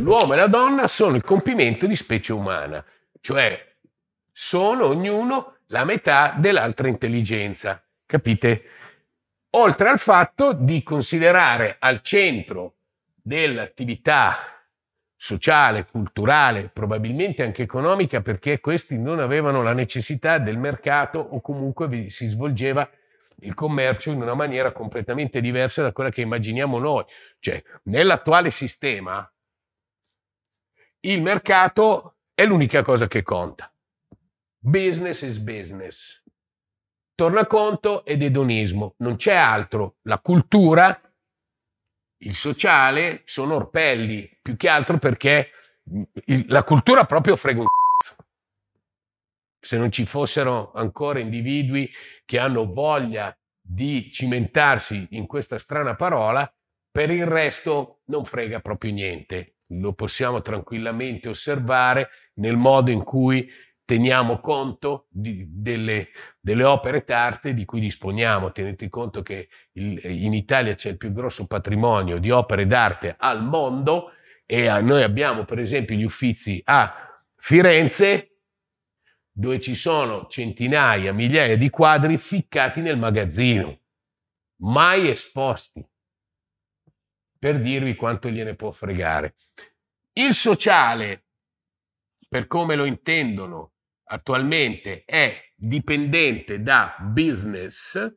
L'uomo e la donna sono il compimento di specie umana, cioè sono ognuno la metà dell'altra intelligenza, capite? Oltre al fatto di considerare al centro dell'attività sociale, culturale, probabilmente anche economica, perché questi non avevano la necessità del mercato o comunque si svolgeva il commercio in una maniera completamente diversa da quella che immaginiamo noi. Cioè, nell'attuale sistema, il mercato è l'unica cosa che conta. Business is business. Tornaconto ed edonismo, non c'è altro. La cultura, il sociale sono orpelli, più che altro perché la cultura proprio frega un cazzo. Se non ci fossero ancora individui che hanno voglia di cimentarsi in questa strana parola, per il resto non frega proprio niente lo possiamo tranquillamente osservare nel modo in cui teniamo conto di, delle, delle, opere d'arte di cui disponiamo. Tenete conto che il, in Italia c'è il più grosso patrimonio di opere d'arte al mondo e a, noi abbiamo per esempio gli uffizi a Firenze dove ci sono centinaia, migliaia di quadri ficcati nel magazzino, mai esposti per dirvi quanto gliene può fregare. Il sociale, per come lo intendono attualmente, è dipendente da business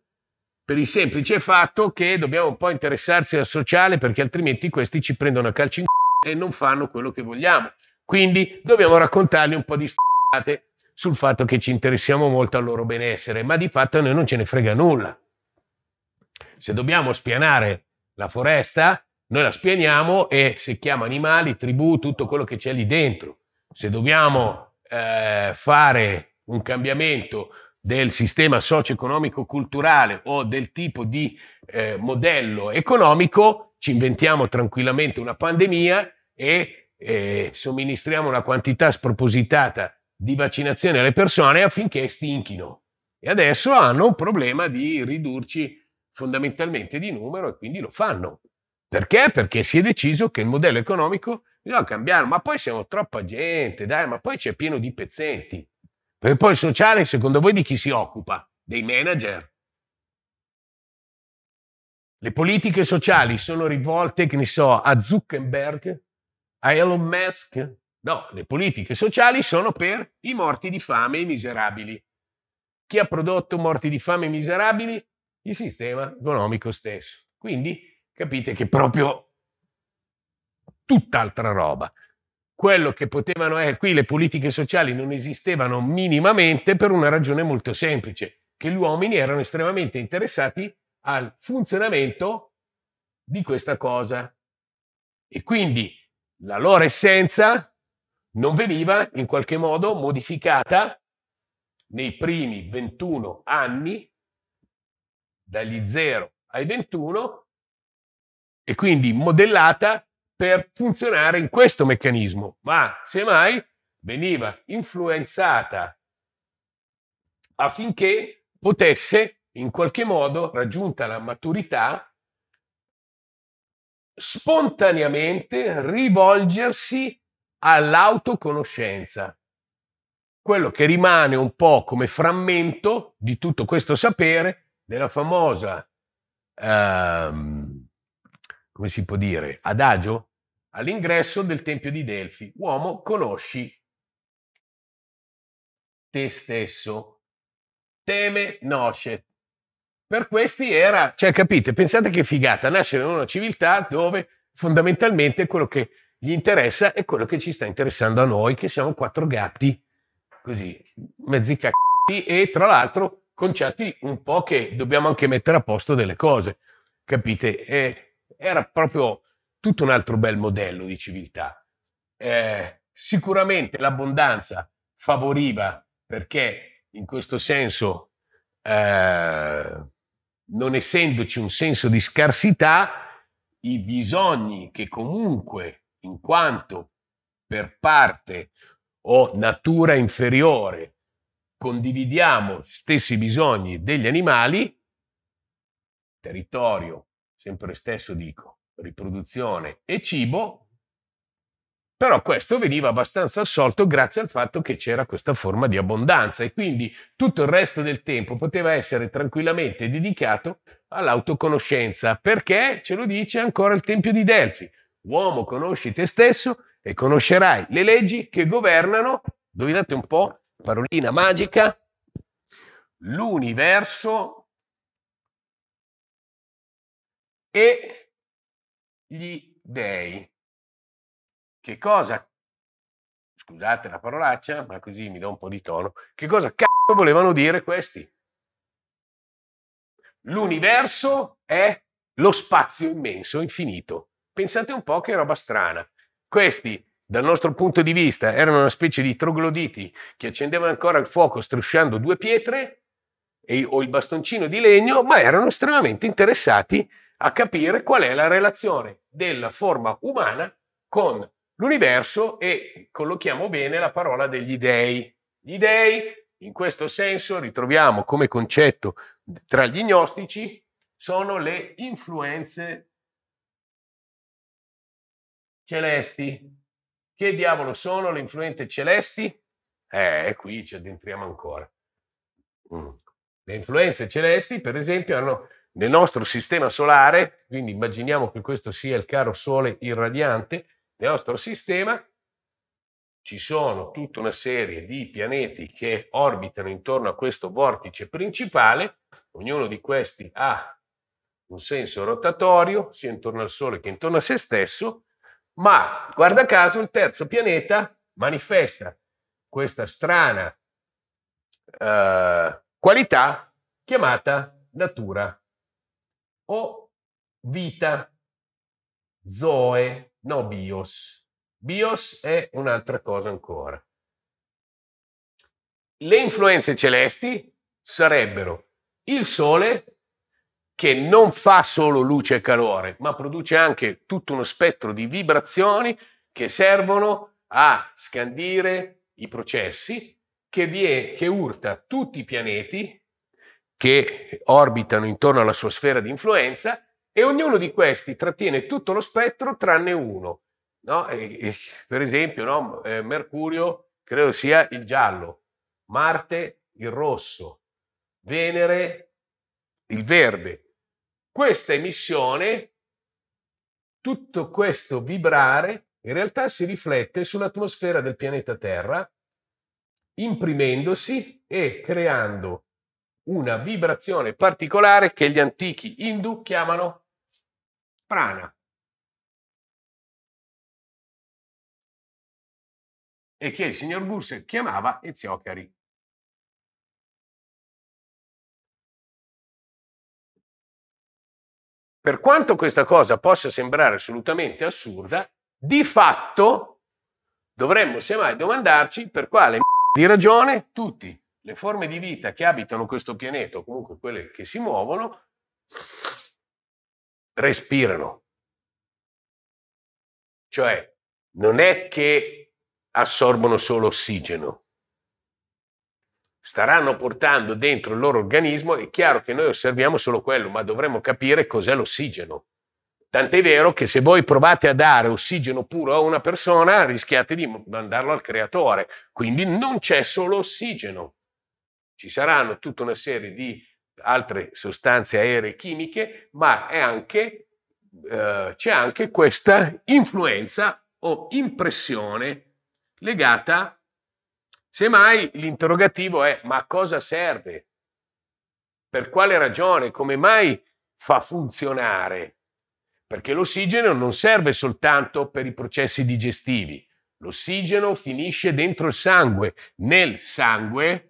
per il semplice fatto che dobbiamo un po' interessarsi al sociale perché altrimenti questi ci prendono a calci in c***o e non fanno quello che vogliamo. Quindi dobbiamo raccontargli un po' di state sul fatto che ci interessiamo molto al loro benessere, ma di fatto a noi non ce ne frega nulla. Se dobbiamo spianare la foresta, noi la spianiamo e se chiama animali, tribù, tutto quello che c'è lì dentro. Se dobbiamo eh, fare un cambiamento del sistema socio-economico-culturale o del tipo di eh, modello economico, ci inventiamo tranquillamente una pandemia e eh, somministriamo una quantità spropositata di vaccinazione alle persone affinché estinchino. E adesso hanno un problema di ridurci fondamentalmente di numero e quindi lo fanno. Perché? Perché si è deciso che il modello economico bisogna cambiare, ma poi siamo troppa gente, dai, ma poi c'è pieno di pezzenti. Perché poi il sociale, secondo voi, di chi si occupa? Dei manager. Le politiche sociali sono rivolte, che ne so, a Zuckerberg, a Elon Musk? No, le politiche sociali sono per i morti di fame e i miserabili. Chi ha prodotto morti di fame e miserabili? Il sistema economico stesso. Quindi capite che proprio tutt'altra roba. Quello che potevano essere eh, qui le politiche sociali non esistevano minimamente per una ragione molto semplice, che gli uomini erano estremamente interessati al funzionamento di questa cosa. E quindi la loro essenza non veniva in qualche modo modificata nei primi 21 anni, dagli 0 ai 21, e quindi modellata per funzionare in questo meccanismo, ma semmai veniva influenzata affinché potesse in qualche modo, raggiunta la maturità, spontaneamente rivolgersi all'autoconoscenza. Quello che rimane un po' come frammento di tutto questo sapere della famosa ehm, come si può dire, adagio all'ingresso del Tempio di Delfi. Uomo, conosci te stesso. Teme nosce. Per questi era, cioè capite, pensate che figata, nascere in una civiltà dove fondamentalmente quello che gli interessa è quello che ci sta interessando a noi, che siamo quattro gatti, così, mezzi cacchi e tra l'altro conciati un po' che dobbiamo anche mettere a posto delle cose, capite? E era proprio tutto un altro bel modello di civiltà. Eh, sicuramente l'abbondanza favoriva perché in questo senso, eh, non essendoci un senso di scarsità, i bisogni che comunque, in quanto per parte o natura inferiore, condividiamo stessi bisogni degli animali, territorio, sempre stesso dico, riproduzione e cibo, però questo veniva abbastanza assolto grazie al fatto che c'era questa forma di abbondanza e quindi tutto il resto del tempo poteva essere tranquillamente dedicato all'autoconoscenza, perché ce lo dice ancora il Tempio di Delfi, uomo conosci te stesso e conoscerai le leggi che governano, dovinate un po', parolina magica, l'universo e gli dei. Che cosa, scusate la parolaccia, ma così mi do un po' di tono, che cosa cazzo volevano dire questi? L'universo è lo spazio immenso, infinito. Pensate un po' che roba strana. Questi, dal nostro punto di vista, erano una specie di trogloditi che accendevano ancora il fuoco strusciando due pietre e, o il bastoncino di legno, ma erano estremamente interessati a capire qual è la relazione della forma umana con l'universo e collochiamo bene la parola degli dei. Gli dei, in questo senso, ritroviamo come concetto tra gli gnostici, sono le influenze celesti. Che diavolo sono le influenze celesti? Eh, qui ci addentriamo ancora. Mm. Le influenze celesti, per esempio, hanno nel nostro sistema solare, quindi immaginiamo che questo sia il caro Sole irradiante nel nostro sistema, ci sono tutta una serie di pianeti che orbitano intorno a questo vortice principale, ognuno di questi ha un senso rotatorio, sia intorno al Sole che intorno a se stesso, ma guarda caso il terzo pianeta manifesta questa strana eh, qualità chiamata natura o vita, zoe, no bios. Bios è un'altra cosa ancora. Le influenze celesti sarebbero il Sole, che non fa solo luce e calore, ma produce anche tutto uno spettro di vibrazioni che servono a scandire i processi, che, vie, che urta tutti i pianeti che orbitano intorno alla sua sfera di influenza e ognuno di questi trattiene tutto lo spettro tranne uno. No? E, e, per esempio, no? eh, Mercurio credo sia il giallo, Marte il rosso, Venere il verde. Questa emissione, tutto questo vibrare, in realtà si riflette sull'atmosfera del pianeta Terra, imprimendosi e creando una vibrazione particolare che gli antichi Hindu chiamano prana. e che il signor Bush chiamava Eziocari. Per quanto questa cosa possa sembrare assolutamente assurda, di fatto dovremmo semmai domandarci per quale di ragione tutti le forme di vita che abitano questo pianeta, o comunque quelle che si muovono, respirano. Cioè, non è che assorbono solo ossigeno, staranno portando dentro il loro organismo, è chiaro che noi osserviamo solo quello, ma dovremmo capire cos'è l'ossigeno. Tant'è vero che se voi provate a dare ossigeno puro a una persona, rischiate di mandarlo al creatore. Quindi non c'è solo ossigeno. Ci saranno tutta una serie di altre sostanze aeree chimiche, ma anche, eh, c'è anche questa influenza o impressione legata, semmai l'interrogativo è ma a cosa serve? Per quale ragione? Come mai fa funzionare? Perché l'ossigeno non serve soltanto per i processi digestivi. L'ossigeno finisce dentro il sangue. Nel sangue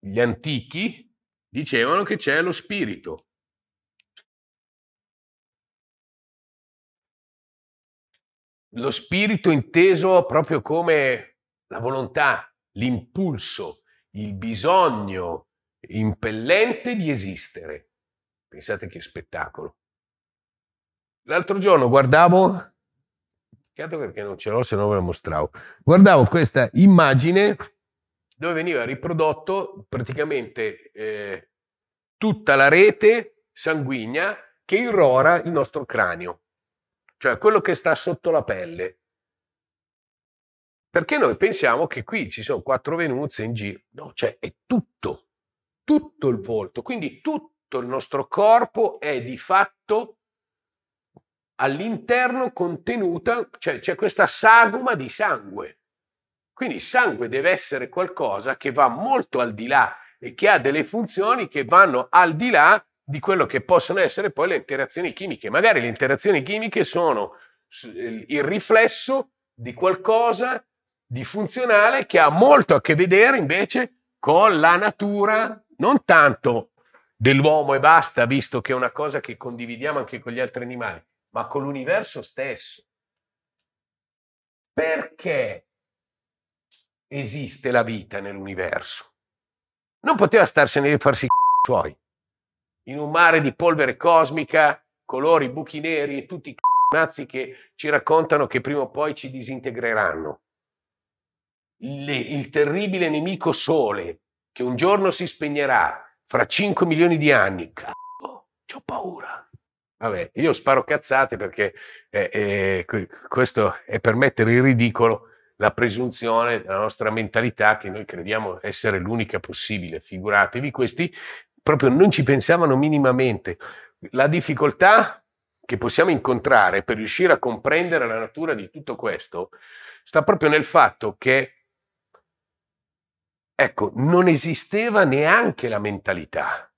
gli antichi dicevano che c'è lo spirito. Lo spirito inteso proprio come la volontà, l'impulso, il bisogno impellente di esistere. Pensate che spettacolo. L'altro giorno guardavo, peccato perché non ce l'ho, se no ve la mostravo, guardavo questa immagine dove veniva riprodotto praticamente eh, tutta la rete sanguigna che irrora il nostro cranio, cioè quello che sta sotto la pelle. Perché noi pensiamo che qui ci sono quattro venuzze in giro, no, cioè è tutto, tutto il volto, quindi tutto il nostro corpo è di fatto all'interno contenuta, cioè c'è questa sagoma di sangue quindi il sangue deve essere qualcosa che va molto al di là e che ha delle funzioni che vanno al di là di quello che possono essere poi le interazioni chimiche. Magari le interazioni chimiche sono eh, il riflesso di qualcosa di funzionale che ha molto a che vedere invece con la natura, non tanto dell'uomo e basta, visto che è una cosa che condividiamo anche con gli altri animali, ma con l'universo stesso. Perché esiste la vita nell'universo. Non poteva starsene e farsi i c***i suoi. In un mare di polvere cosmica, colori, buchi neri e tutti i c***azzi che ci raccontano che prima o poi ci disintegreranno. Le, il terribile nemico sole, che un giorno si spegnerà, fra 5 milioni di anni. Cazzo, ho paura. Vabbè, io sparo cazzate perché eh, eh, questo è per mettere in ridicolo la presunzione della nostra mentalità che noi crediamo essere l'unica possibile. Figuratevi, questi proprio non ci pensavano minimamente. La difficoltà che possiamo incontrare per riuscire a comprendere la natura di tutto questo sta proprio nel fatto che, ecco, non esisteva neanche la mentalità.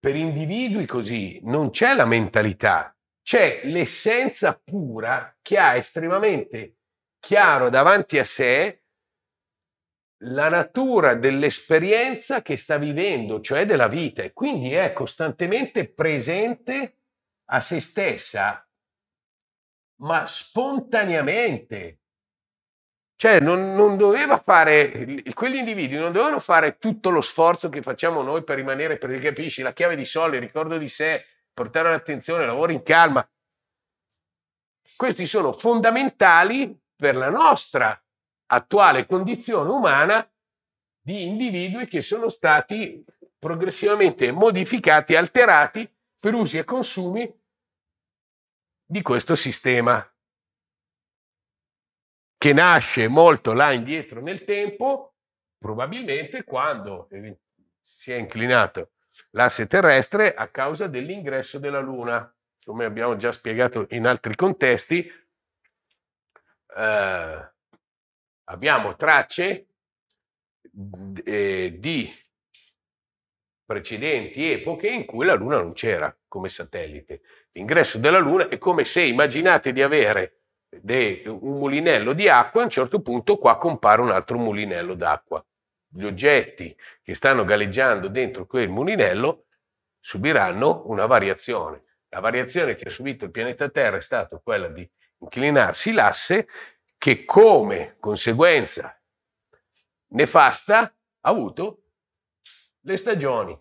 Per individui così non c'è la mentalità c'è l'essenza pura che ha estremamente chiaro davanti a sé la natura dell'esperienza che sta vivendo, cioè della vita, e quindi è costantemente presente a se stessa, ma spontaneamente. Cioè, non, non doveva fare, quegli individui non dovevano fare tutto lo sforzo che facciamo noi per rimanere, perché capisci, la chiave di sole, il ricordo di sé, portare l'attenzione, lavori in calma. Questi sono fondamentali per la nostra attuale condizione umana di individui che sono stati progressivamente modificati, alterati per usi e consumi di questo sistema che nasce molto là indietro nel tempo, probabilmente quando si è inclinato l'asse terrestre a causa dell'ingresso della Luna. Come abbiamo già spiegato in altri contesti, eh, abbiamo tracce eh, di precedenti epoche in cui la Luna non c'era come satellite. L'ingresso della Luna è come se immaginate di avere de, un mulinello di acqua, a un certo punto qua compare un altro mulinello d'acqua gli oggetti che stanno galleggiando dentro quel mulinello subiranno una variazione. La variazione che ha subito il pianeta Terra è stata quella di inclinarsi l'asse che come conseguenza nefasta ha avuto le stagioni.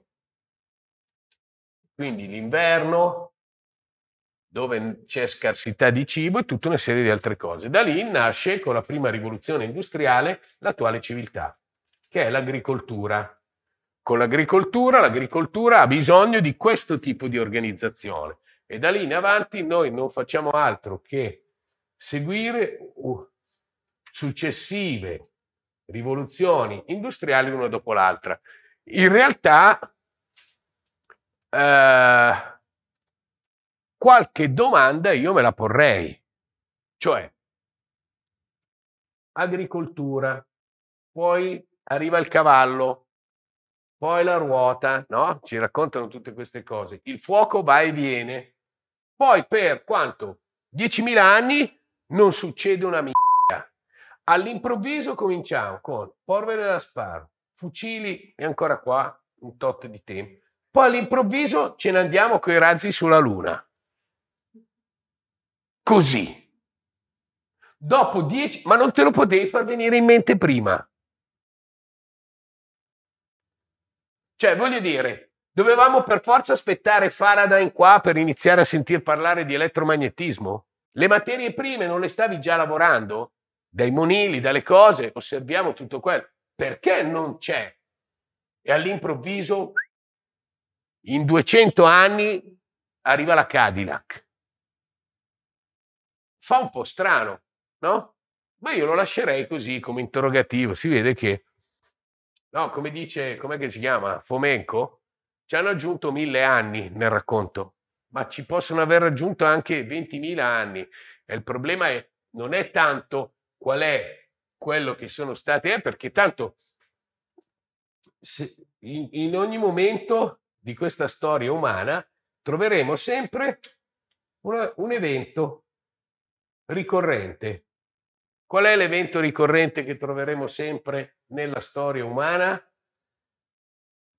Quindi l'inverno, dove c'è scarsità di cibo e tutta una serie di altre cose. Da lì nasce con la prima rivoluzione industriale l'attuale civiltà che è l'agricoltura. Con l'agricoltura, l'agricoltura ha bisogno di questo tipo di organizzazione e da lì in avanti noi non facciamo altro che seguire uh, successive rivoluzioni industriali una dopo l'altra. In realtà eh, qualche domanda io me la porrei, cioè agricoltura, poi arriva il cavallo, poi la ruota, no? Ci raccontano tutte queste cose. Il fuoco va e viene. Poi per quanto? 10.000 anni non succede una minchia. All'improvviso cominciamo con polvere da sparo, fucili e ancora qua un tot di tempo. Poi all'improvviso ce ne andiamo con i razzi sulla luna. Così. Dopo 10, ma non te lo potevi far venire in mente prima. Cioè, voglio dire, dovevamo per forza aspettare Faraday qua per iniziare a sentir parlare di elettromagnetismo? Le materie prime non le stavi già lavorando? Dai monili, dalle cose, osserviamo tutto quello. Perché non c'è? E all'improvviso, in 200 anni, arriva la Cadillac. Fa un po' strano, no? Ma io lo lascerei così come interrogativo. Si vede che no, come dice, com'è che si chiama? Fomenco? Ci hanno aggiunto mille anni nel racconto, ma ci possono aver raggiunto anche 20.000 anni. E il problema è, non è tanto qual è quello che sono state, eh, perché tanto in, in ogni momento di questa storia umana troveremo sempre una, un evento ricorrente. Qual è l'evento ricorrente che troveremo sempre? nella storia umana,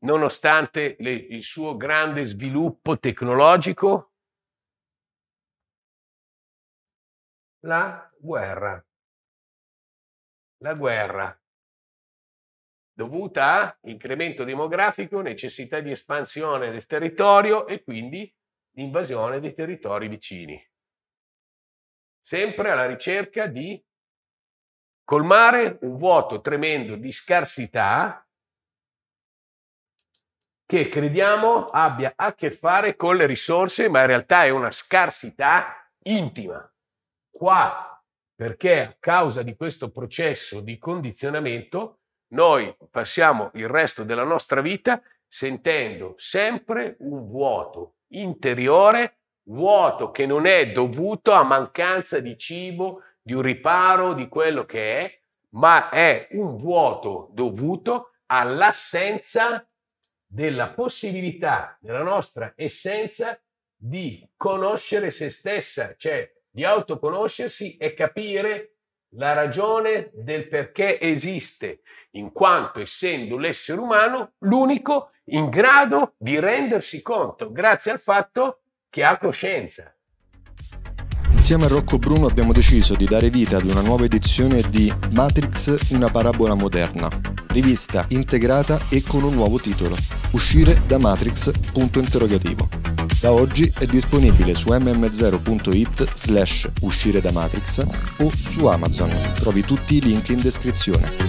nonostante le, il suo grande sviluppo tecnologico? La guerra. La guerra dovuta a incremento demografico, necessità di espansione del territorio e quindi l'invasione dei territori vicini. Sempre alla ricerca di colmare un vuoto tremendo di scarsità che crediamo abbia a che fare con le risorse, ma in realtà è una scarsità intima. Qua, perché a causa di questo processo di condizionamento, noi passiamo il resto della nostra vita sentendo sempre un vuoto interiore, vuoto che non è dovuto a mancanza di cibo, di un riparo, di quello che è, ma è un vuoto dovuto all'assenza della possibilità della nostra essenza di conoscere se stessa, cioè di autoconoscersi e capire la ragione del perché esiste, in quanto essendo l'essere umano l'unico in grado di rendersi conto, grazie al fatto che ha coscienza. Insieme a Rocco Bruno abbiamo deciso di dare vita ad una nuova edizione di Matrix Una parabola moderna, rivista integrata e con un nuovo titolo, Uscire da Matrix, punto interrogativo. Da oggi è disponibile su mm0.it slash uscire da Matrix o su Amazon, trovi tutti i link in descrizione.